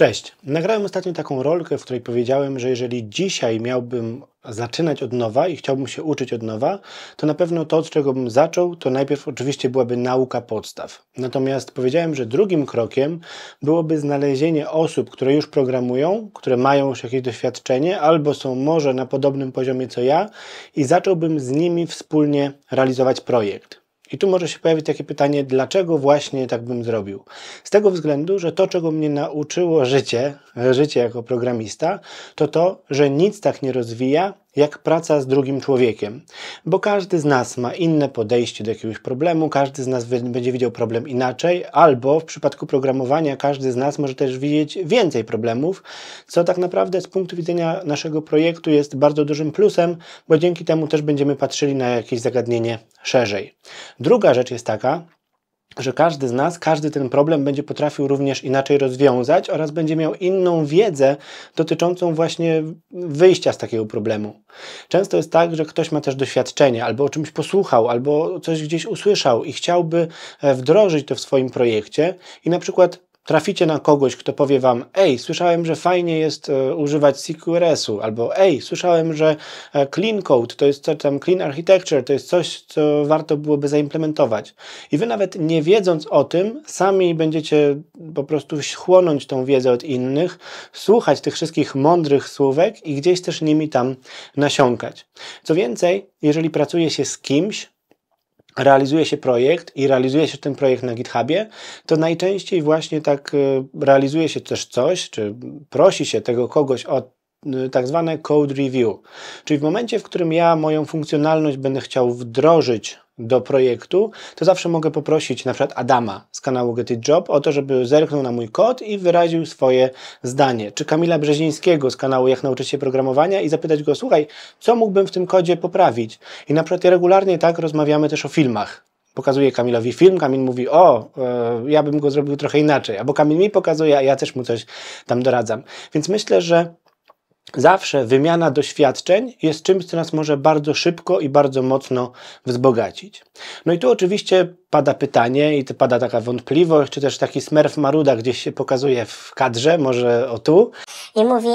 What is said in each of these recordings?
Cześć. Nagrałem ostatnio taką rolkę, w której powiedziałem, że jeżeli dzisiaj miałbym zaczynać od nowa i chciałbym się uczyć od nowa, to na pewno to, od czego bym zaczął, to najpierw oczywiście byłaby nauka podstaw. Natomiast powiedziałem, że drugim krokiem byłoby znalezienie osób, które już programują, które mają już jakieś doświadczenie albo są może na podobnym poziomie co ja i zacząłbym z nimi wspólnie realizować projekt. I tu może się pojawić takie pytanie, dlaczego właśnie tak bym zrobił? Z tego względu, że to, czego mnie nauczyło życie, życie jako programista, to to, że nic tak nie rozwija, jak praca z drugim człowiekiem, bo każdy z nas ma inne podejście do jakiegoś problemu, każdy z nas będzie widział problem inaczej, albo w przypadku programowania każdy z nas może też widzieć więcej problemów, co tak naprawdę z punktu widzenia naszego projektu jest bardzo dużym plusem, bo dzięki temu też będziemy patrzyli na jakieś zagadnienie szerzej. Druga rzecz jest taka, że każdy z nas, każdy ten problem będzie potrafił również inaczej rozwiązać oraz będzie miał inną wiedzę dotyczącą właśnie wyjścia z takiego problemu. Często jest tak, że ktoś ma też doświadczenie, albo o czymś posłuchał, albo coś gdzieś usłyszał i chciałby e, wdrożyć to w swoim projekcie i na przykład traficie na kogoś, kto powie wam: Ej, słyszałem, że fajnie jest e, używać CQRS-u, albo Ej, słyszałem, że e, Clean Code to jest tam Clean Architecture, to jest coś, co warto byłoby zaimplementować. I wy nawet nie wiedząc o tym, sami będziecie po prostu chłonąć tą wiedzę od innych, słuchać tych wszystkich mądrych słówek i gdzieś też nimi tam nasiąkać. Co więcej, jeżeli pracuje się z kimś, realizuje się projekt i realizuje się ten projekt na GitHubie, to najczęściej właśnie tak e, realizuje się też coś, czy prosi się tego kogoś o Y, tak zwane code review. Czyli w momencie, w którym ja moją funkcjonalność będę chciał wdrożyć do projektu, to zawsze mogę poprosić na przykład Adama z kanału Get It Job o to, żeby zerknął na mój kod i wyraził swoje zdanie. Czy Kamila Brzezińskiego z kanału Jak nauczyć się programowania i zapytać go, słuchaj, co mógłbym w tym kodzie poprawić? I na przykład regularnie tak rozmawiamy też o filmach pokazuje Kamilowi film, Kamil mówi, o, e, ja bym go zrobił trochę inaczej, albo Kamil mi pokazuje, a ja też mu coś tam doradzam. Więc myślę, że Zawsze wymiana doświadczeń jest czymś, co nas może bardzo szybko i bardzo mocno wzbogacić. No i tu oczywiście pada pytanie i pada taka wątpliwość, czy też taki smerf maruda gdzieś się pokazuje w kadrze, może o tu. I mówi,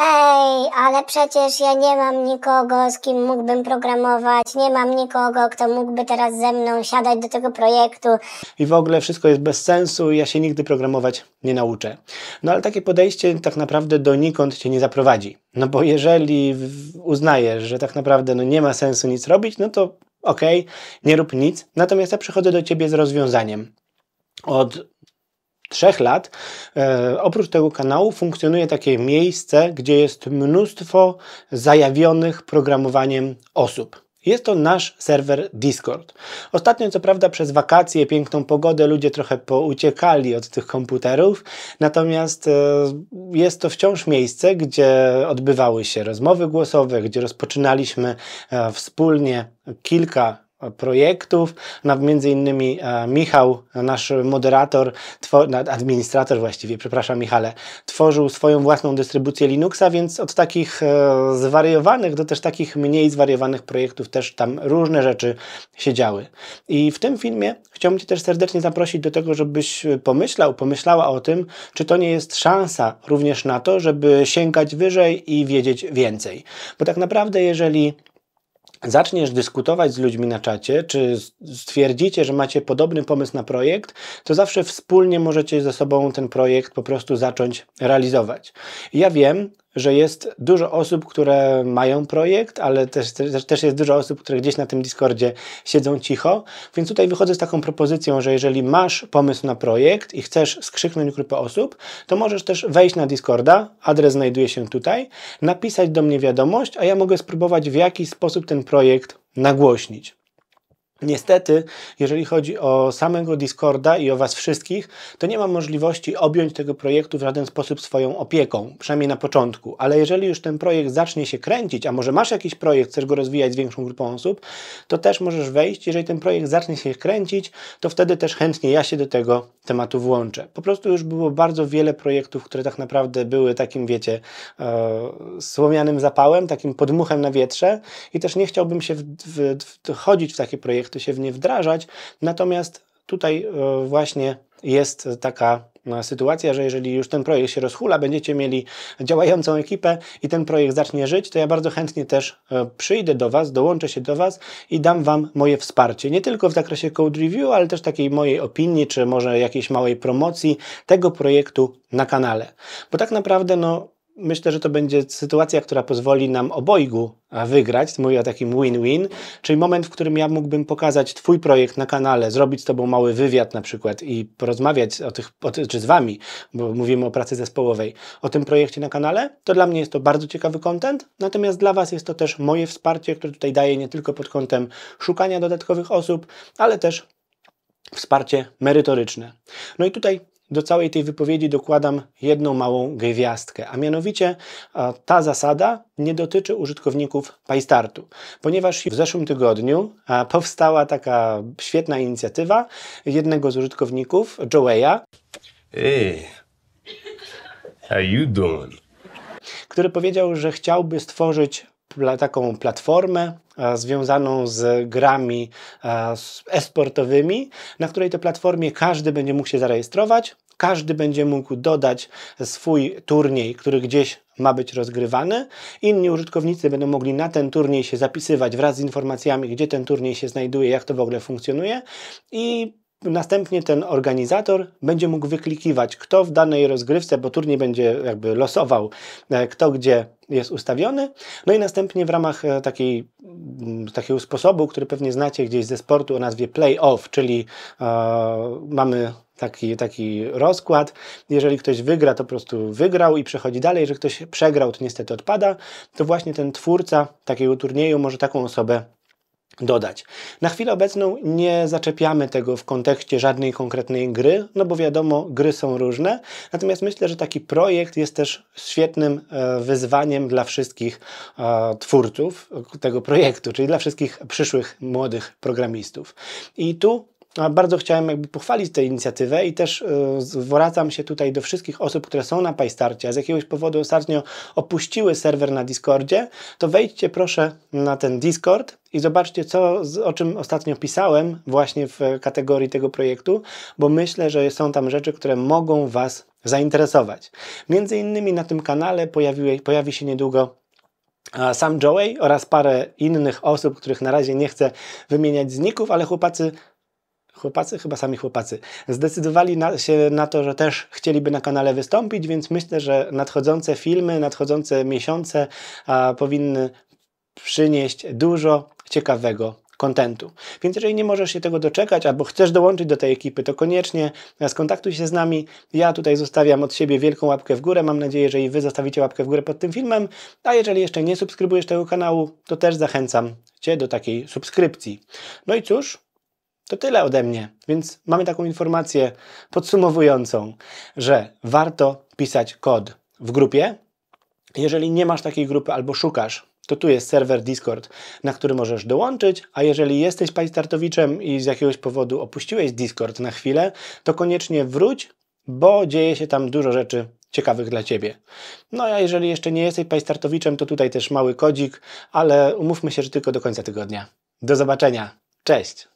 ej, ale przecież ja nie mam nikogo, z kim mógłbym programować, nie mam nikogo, kto mógłby teraz ze mną siadać do tego projektu. I w ogóle wszystko jest bez sensu i ja się nigdy programować nie nauczę. No ale takie podejście tak naprawdę donikąd cię nie zaprowadzi. No bo jeżeli uznajesz, że tak naprawdę no, nie ma sensu nic robić, no to ok, nie rób nic, natomiast ja przychodzę do ciebie z rozwiązaniem. Od trzech lat e, oprócz tego kanału funkcjonuje takie miejsce, gdzie jest mnóstwo zajawionych programowaniem osób. Jest to nasz serwer Discord. Ostatnio, co prawda, przez wakacje, piękną pogodę, ludzie trochę pouciekali od tych komputerów, natomiast e, jest to wciąż miejsce, gdzie odbywały się rozmowy głosowe, gdzie rozpoczynaliśmy e, wspólnie kilka projektów. No, między innymi e, Michał, nasz moderator, administrator właściwie, przepraszam Michale, tworzył swoją własną dystrybucję Linuxa, więc od takich e, zwariowanych do też takich mniej zwariowanych projektów też tam różne rzeczy się działy. I w tym filmie chciałbym Cię też serdecznie zaprosić do tego, żebyś pomyślał, pomyślała o tym, czy to nie jest szansa również na to, żeby sięgać wyżej i wiedzieć więcej. Bo tak naprawdę, jeżeli zaczniesz dyskutować z ludźmi na czacie, czy stwierdzicie, że macie podobny pomysł na projekt, to zawsze wspólnie możecie ze sobą ten projekt po prostu zacząć realizować. ja wiem, że jest dużo osób, które mają projekt, ale też, też, też jest dużo osób, które gdzieś na tym Discordzie siedzą cicho. Więc tutaj wychodzę z taką propozycją, że jeżeli masz pomysł na projekt i chcesz skrzyknąć grupę osób, to możesz też wejść na Discorda, adres znajduje się tutaj, napisać do mnie wiadomość, a ja mogę spróbować w jaki sposób ten projekt nagłośnić. Niestety, jeżeli chodzi o samego Discorda i o Was wszystkich, to nie mam możliwości objąć tego projektu w żaden sposób swoją opieką, przynajmniej na początku. Ale jeżeli już ten projekt zacznie się kręcić, a może masz jakiś projekt, chcesz go rozwijać z większą grupą osób, to też możesz wejść. Jeżeli ten projekt zacznie się kręcić, to wtedy też chętnie ja się do tego tematu włączę. Po prostu już było bardzo wiele projektów, które tak naprawdę były takim, wiecie, e, słomianym zapałem, takim podmuchem na wietrze i też nie chciałbym się w, w, w, w takie projekty to się w nie wdrażać. Natomiast tutaj e, właśnie jest taka e, sytuacja, że jeżeli już ten projekt się rozhula, będziecie mieli działającą ekipę i ten projekt zacznie żyć, to ja bardzo chętnie też e, przyjdę do Was, dołączę się do Was i dam Wam moje wsparcie. Nie tylko w zakresie code review, ale też takiej mojej opinii, czy może jakiejś małej promocji tego projektu na kanale. Bo tak naprawdę, no, myślę, że to będzie sytuacja, która pozwoli nam obojgu wygrać. Mówię o takim win-win, czyli moment, w którym ja mógłbym pokazać Twój projekt na kanale, zrobić z Tobą mały wywiad na przykład i porozmawiać o tych, o, czy z Wami, bo mówimy o pracy zespołowej, o tym projekcie na kanale. To dla mnie jest to bardzo ciekawy content, natomiast dla Was jest to też moje wsparcie, które tutaj daję nie tylko pod kątem szukania dodatkowych osób, ale też wsparcie merytoryczne. No i tutaj do całej tej wypowiedzi dokładam jedną małą gwiazdkę, a mianowicie ta zasada nie dotyczy użytkowników PyStartu, ponieważ w zeszłym tygodniu powstała taka świetna inicjatywa jednego z użytkowników, Joeya. Hey, how you doing? który powiedział, że chciałby stworzyć taką platformę e, związaną z grami e, esportowymi, na której to platformie każdy będzie mógł się zarejestrować, każdy będzie mógł dodać swój turniej, który gdzieś ma być rozgrywany. Inni użytkownicy będą mogli na ten turniej się zapisywać wraz z informacjami, gdzie ten turniej się znajduje, jak to w ogóle funkcjonuje i Następnie ten organizator będzie mógł wyklikiwać, kto w danej rozgrywce, bo turniej będzie jakby losował, e, kto gdzie jest ustawiony. No i następnie w ramach e, takiej, takiego sposobu, który pewnie znacie gdzieś ze sportu o nazwie play-off, czyli e, mamy taki, taki rozkład. Jeżeli ktoś wygra, to po prostu wygrał i przechodzi dalej. Jeżeli ktoś przegrał, to niestety odpada. To właśnie ten twórca takiego turnieju może taką osobę dodać. Na chwilę obecną nie zaczepiamy tego w kontekście żadnej konkretnej gry, no bo wiadomo, gry są różne, natomiast myślę, że taki projekt jest też świetnym e, wyzwaniem dla wszystkich e, twórców tego projektu, czyli dla wszystkich przyszłych młodych programistów. I tu bardzo chciałem jakby pochwalić tę inicjatywę i też y, zwracam się tutaj do wszystkich osób, które są na PyStarcie, a z jakiegoś powodu ostatnio opuściły serwer na Discordzie, to wejdźcie proszę na ten Discord i zobaczcie, co, o czym ostatnio pisałem właśnie w kategorii tego projektu, bo myślę, że są tam rzeczy, które mogą Was zainteresować. Między innymi na tym kanale pojawi, pojawi się niedługo sam Joey oraz parę innych osób, których na razie nie chcę wymieniać zników, ale chłopacy chłopacy, chyba sami chłopacy, zdecydowali na, się na to, że też chcieliby na kanale wystąpić, więc myślę, że nadchodzące filmy, nadchodzące miesiące a, powinny przynieść dużo ciekawego kontentu. Więc jeżeli nie możesz się tego doczekać albo chcesz dołączyć do tej ekipy, to koniecznie e, skontaktuj się z nami. Ja tutaj zostawiam od siebie wielką łapkę w górę. Mam nadzieję, że i Wy zostawicie łapkę w górę pod tym filmem. A jeżeli jeszcze nie subskrybujesz tego kanału, to też zachęcam Cię do takiej subskrypcji. No i cóż, to tyle ode mnie, więc mamy taką informację podsumowującą, że warto pisać kod w grupie. Jeżeli nie masz takiej grupy albo szukasz, to tu jest serwer Discord, na który możesz dołączyć, a jeżeli jesteś PyStartowiczem i z jakiegoś powodu opuściłeś Discord na chwilę, to koniecznie wróć, bo dzieje się tam dużo rzeczy ciekawych dla Ciebie. No a jeżeli jeszcze nie jesteś PyStartowiczem, to tutaj też mały kodzik, ale umówmy się, że tylko do końca tygodnia. Do zobaczenia. Cześć!